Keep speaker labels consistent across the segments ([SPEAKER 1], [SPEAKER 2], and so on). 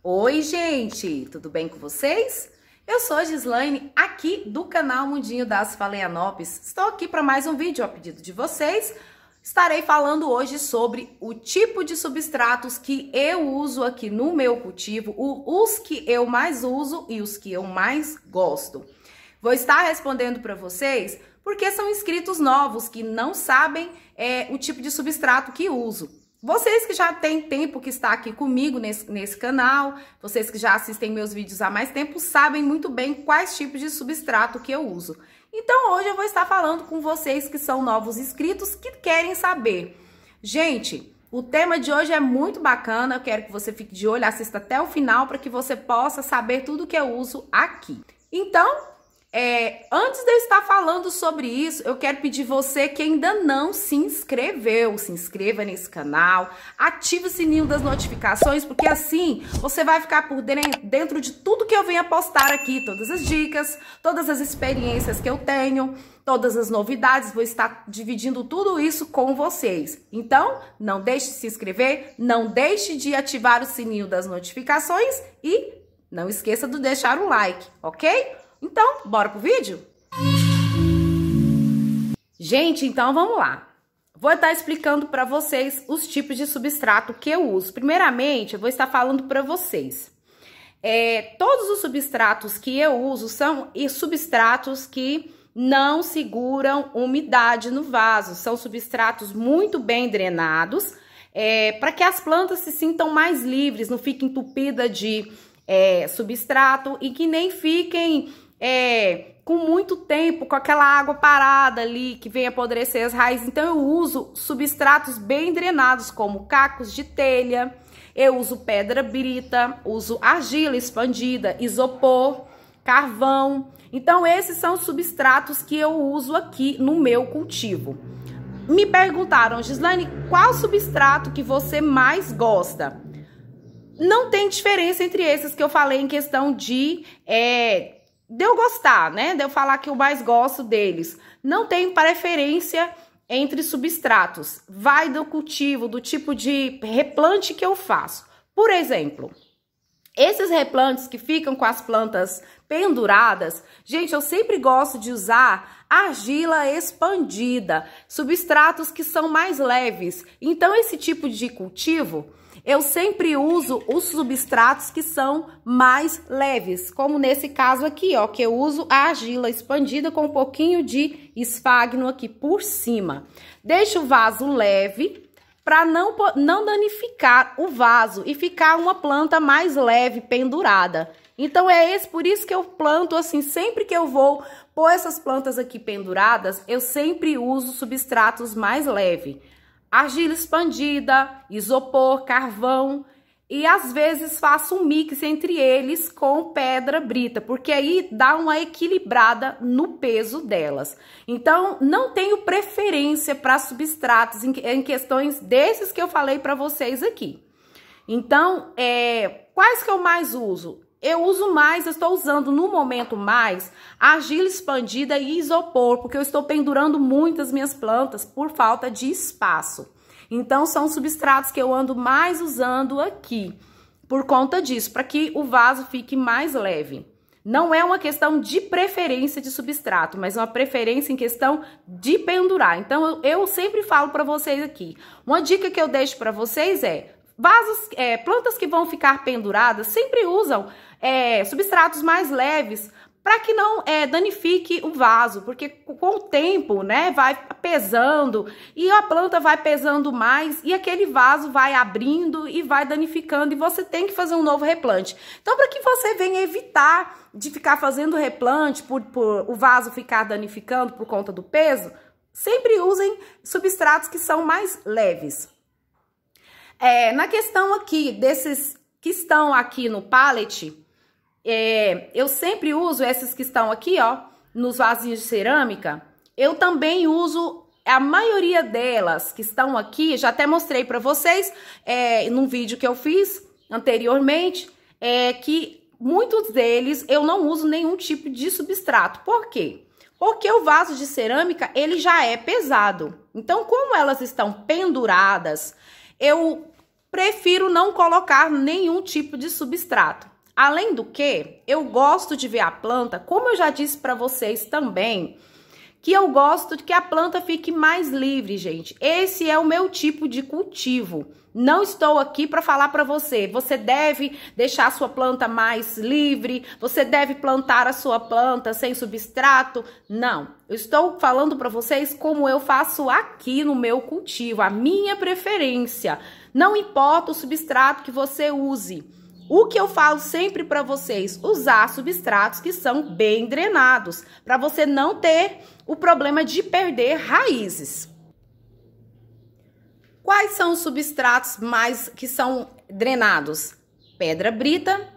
[SPEAKER 1] Oi, gente! Tudo bem com vocês? Eu sou a Gislaine, aqui do canal Mundinho das Faleanopes. Estou aqui para mais um vídeo a pedido de vocês. Estarei falando hoje sobre o tipo de substratos que eu uso aqui no meu cultivo, os que eu mais uso e os que eu mais gosto. Vou estar respondendo para vocês porque são inscritos novos que não sabem é, o tipo de substrato que uso. Vocês que já têm tempo que está aqui comigo nesse, nesse canal, vocês que já assistem meus vídeos há mais tempo, sabem muito bem quais tipos de substrato que eu uso. Então hoje eu vou estar falando com vocês que são novos inscritos que querem saber. Gente, o tema de hoje é muito bacana, eu quero que você fique de olho, assista até o final para que você possa saber tudo que eu uso aqui. Então, é, antes de eu estar falando sobre isso, eu quero pedir você que ainda não se inscreveu, se inscreva nesse canal, ative o sininho das notificações, porque assim você vai ficar por dentro de tudo que eu venho apostar postar aqui, todas as dicas, todas as experiências que eu tenho, todas as novidades, vou estar dividindo tudo isso com vocês. Então, não deixe de se inscrever, não deixe de ativar o sininho das notificações e não esqueça de deixar o like, ok? Então, bora pro vídeo? Gente, então vamos lá. Vou estar explicando para vocês os tipos de substrato que eu uso. Primeiramente, eu vou estar falando para vocês. É, todos os substratos que eu uso são substratos que não seguram umidade no vaso. São substratos muito bem drenados é, para que as plantas se sintam mais livres, não fiquem entupida de é, substrato e que nem fiquem é, com muito tempo, com aquela água parada ali que vem apodrecer as raízes. Então eu uso substratos bem drenados, como cacos de telha, eu uso pedra brita, uso argila expandida, isopor, carvão. Então esses são substratos que eu uso aqui no meu cultivo. Me perguntaram, Gislaine, qual substrato que você mais gosta? Não tem diferença entre esses que eu falei em questão de é, de eu gostar, né? De eu falar que eu mais gosto deles. Não tem preferência entre substratos. Vai do cultivo, do tipo de replante que eu faço. Por exemplo, esses replantes que ficam com as plantas penduradas, gente, eu sempre gosto de usar argila expandida, substratos que são mais leves. Então, esse tipo de cultivo eu sempre uso os substratos que são mais leves, como nesse caso aqui, ó, que eu uso a argila expandida com um pouquinho de esfagno aqui por cima. Deixo o vaso leve para não, não danificar o vaso e ficar uma planta mais leve, pendurada. Então é esse, por isso que eu planto assim, sempre que eu vou pôr essas plantas aqui penduradas, eu sempre uso substratos mais leves argila expandida, isopor, carvão e às vezes faço um mix entre eles com pedra brita, porque aí dá uma equilibrada no peso delas. Então, não tenho preferência para substratos em, em, questões desses que eu falei para vocês aqui. Então, é, quais que eu mais uso? eu uso mais, eu estou usando no momento mais argila expandida e isopor, porque eu estou pendurando muitas minhas plantas por falta de espaço. Então, são substratos que eu ando mais usando aqui, por conta disso, para que o vaso fique mais leve. Não é uma questão de preferência de substrato, mas uma preferência em questão de pendurar. Então, eu, eu sempre falo para vocês aqui. Uma dica que eu deixo para vocês é Vasos, é, plantas que vão ficar penduradas sempre usam é, substratos mais leves para que não é, danifique o vaso, porque com o tempo, né, vai pesando e a planta vai pesando mais e aquele vaso vai abrindo e vai danificando e você tem que fazer um novo replante. Então, para que você venha evitar de ficar fazendo replante por, por o vaso ficar danificando por conta do peso, sempre usem substratos que são mais leves. É, na questão aqui desses que estão aqui no pallet, é, eu sempre uso esses que estão aqui, ó, nos vasinhos de cerâmica. Eu também uso a maioria delas que estão aqui, já até mostrei para vocês é, num vídeo que eu fiz anteriormente, é que muitos deles eu não uso nenhum tipo de substrato. Por quê? Porque o vaso de cerâmica, ele já é pesado. Então, como elas estão penduradas, eu prefiro não colocar nenhum tipo de substrato. Além do que, eu gosto de ver a planta, como eu já disse para vocês também, que eu gosto de que a planta fique mais livre, gente. Esse é o meu tipo de cultivo. Não estou aqui para falar para você. Você deve deixar a sua planta mais livre, você deve plantar a sua planta sem substrato. Não. Eu estou falando para vocês como eu faço aqui no meu cultivo, a minha preferência. Não importa o substrato que você use. O que eu falo sempre para vocês, usar substratos que são bem drenados, para você não ter o problema de perder raízes. Quais são os substratos mais que são drenados? Pedra brita,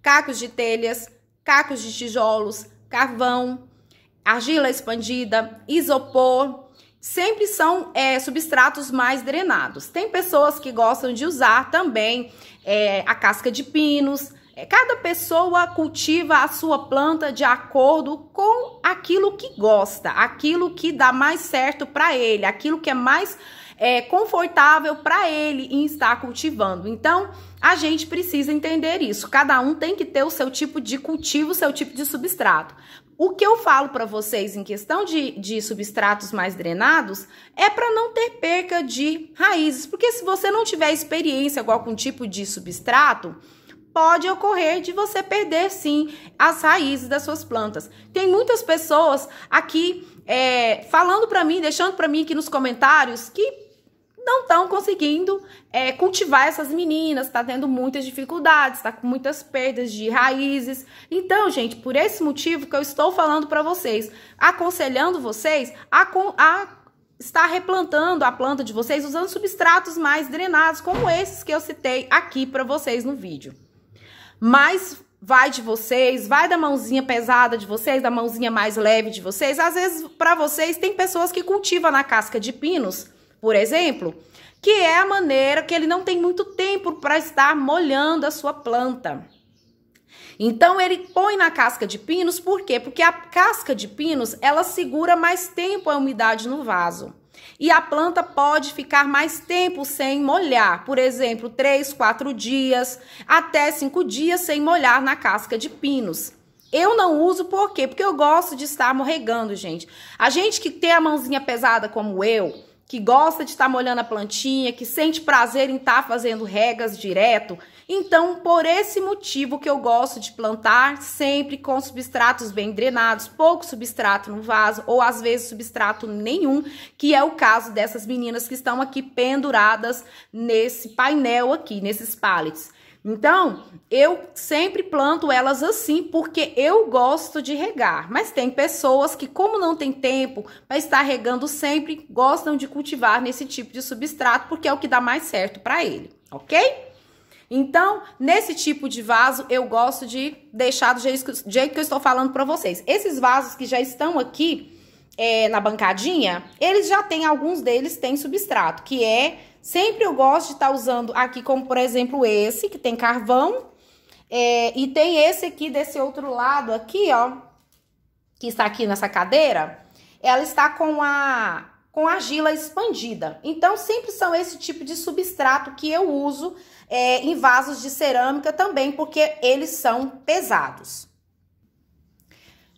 [SPEAKER 1] cacos de telhas, cacos de tijolos, carvão, argila expandida, isopor, sempre são é, substratos mais drenados. Tem pessoas que gostam de usar também é, a casca de pinos. É, cada pessoa cultiva a sua planta de acordo com aquilo que gosta, aquilo que dá mais certo para ele, aquilo que é mais é, confortável para ele em estar cultivando. Então, a gente precisa entender isso. Cada um tem que ter o seu tipo de cultivo, o seu tipo de substrato. O que eu falo para vocês em questão de, de substratos mais drenados é para não ter perca de raízes, porque se você não tiver experiência com algum tipo de substrato, pode ocorrer de você perder sim as raízes das suas plantas. Tem muitas pessoas aqui é, falando para mim, deixando para mim aqui nos comentários que não estão conseguindo é, cultivar essas meninas, está tendo muitas dificuldades, está com muitas perdas de raízes. Então, gente, por esse motivo que eu estou falando para vocês, aconselhando vocês a, a estar replantando a planta de vocês usando substratos mais drenados, como esses que eu citei aqui para vocês no vídeo. Mas vai de vocês, vai da mãozinha pesada de vocês, da mãozinha mais leve de vocês. Às vezes, para vocês, tem pessoas que cultivam na casca de pinos por exemplo, que é a maneira que ele não tem muito tempo para estar molhando a sua planta. Então ele põe na casca de pinos, por quê? Porque a casca de pinos, ela segura mais tempo a umidade no vaso. E a planta pode ficar mais tempo sem molhar, por exemplo, 3, 4 dias, até 5 dias sem molhar na casca de pinos. Eu não uso por quê? Porque eu gosto de estar morregando, gente. A gente que tem a mãozinha pesada como eu, que gosta de estar tá molhando a plantinha, que sente prazer em estar tá fazendo regas direto. Então, por esse motivo que eu gosto de plantar sempre com substratos bem drenados, pouco substrato no vaso ou às vezes substrato nenhum, que é o caso dessas meninas que estão aqui penduradas nesse painel aqui, nesses pallets. Então, eu sempre planto elas assim porque eu gosto de regar, mas tem pessoas que como não tem tempo para estar tá regando sempre, gostam de cultivar nesse tipo de substrato porque é o que dá mais certo para ele, OK? Então, nesse tipo de vaso, eu gosto de deixar do jeito que eu estou falando para vocês. Esses vasos que já estão aqui é, na bancadinha, eles já têm, alguns deles têm substrato, que é Sempre eu gosto de estar tá usando aqui, como por exemplo esse, que tem carvão. É, e tem esse aqui desse outro lado aqui, ó, que está aqui nessa cadeira. Ela está com a com argila expandida. Então, sempre são esse tipo de substrato que eu uso é, em vasos de cerâmica também, porque eles são pesados.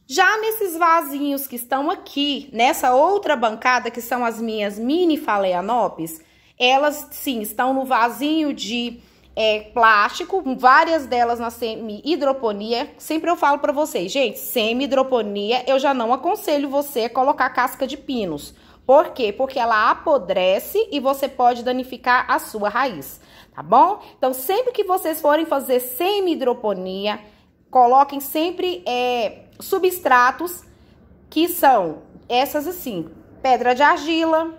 [SPEAKER 1] Já nesses vasinhos que estão aqui, nessa outra bancada, que são as minhas mini faleanopes, elas, sim, estão no vasinho de é, plástico, várias delas na semi-hidroponia. Sempre eu falo para vocês, gente, semi-hidroponia eu já não aconselho você a colocar casca de pinos. Por quê? Porque ela apodrece e você pode danificar a sua raiz, tá bom? Então, sempre que vocês forem fazer semi-hidroponia, coloquem sempre é, substratos que são essas assim, pedra de argila,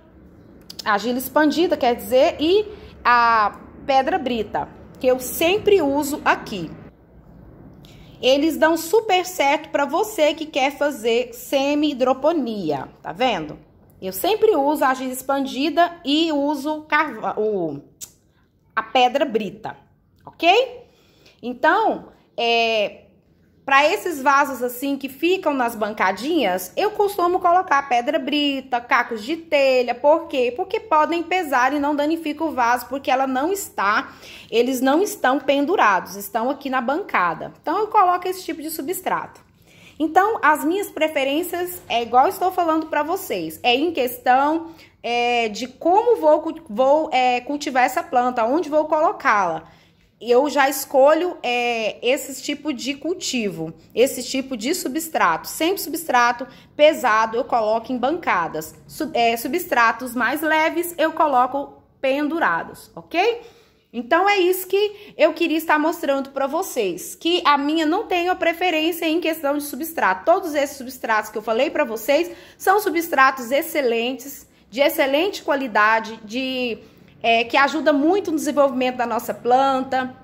[SPEAKER 1] a expandida quer dizer, e a pedra brita, que eu sempre uso aqui. Eles dão super certo para você que quer fazer semi-hidroponia, tá vendo? Eu sempre uso a argila expandida e uso o, a pedra brita, ok? Então, é, para esses vasos assim que ficam nas bancadinhas, eu costumo colocar pedra brita, cacos de telha, por quê? Porque podem pesar e não danifica o vaso, porque ela não está, eles não estão pendurados, estão aqui na bancada. Então eu coloco esse tipo de substrato. Então, as minhas preferências é igual estou falando para vocês, é em questão é, de como vou, vou é, cultivar essa planta, onde vou colocá-la eu já escolho é, esse tipo de cultivo, esse tipo de substrato. Sempre substrato pesado eu coloco em bancadas. Sub, é, substratos mais leves eu coloco pendurados, ok? Então é isso que eu queria estar mostrando para vocês, que a minha não tem a preferência em questão de substrato. Todos esses substratos que eu falei para vocês são substratos excelentes, de excelente qualidade, de é, que ajuda muito no desenvolvimento da nossa planta.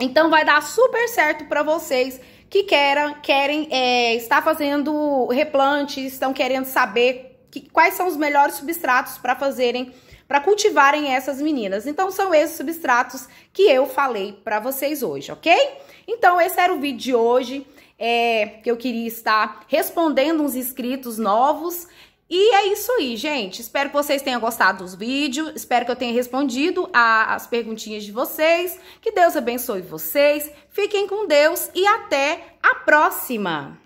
[SPEAKER 1] Então vai dar super certo para vocês que queram, querem é, estar fazendo replante, estão querendo saber que, quais são os melhores substratos para fazerem para cultivarem essas meninas. Então são esses substratos que eu falei para vocês hoje, ok? Então esse era o vídeo de hoje é, que eu queria estar respondendo uns inscritos novos. E é isso aí, gente. Espero que vocês tenham gostado dos vídeos. Espero que eu tenha respondido às as perguntinhas de vocês. Que Deus abençoe vocês. Fiquem com Deus e até a próxima!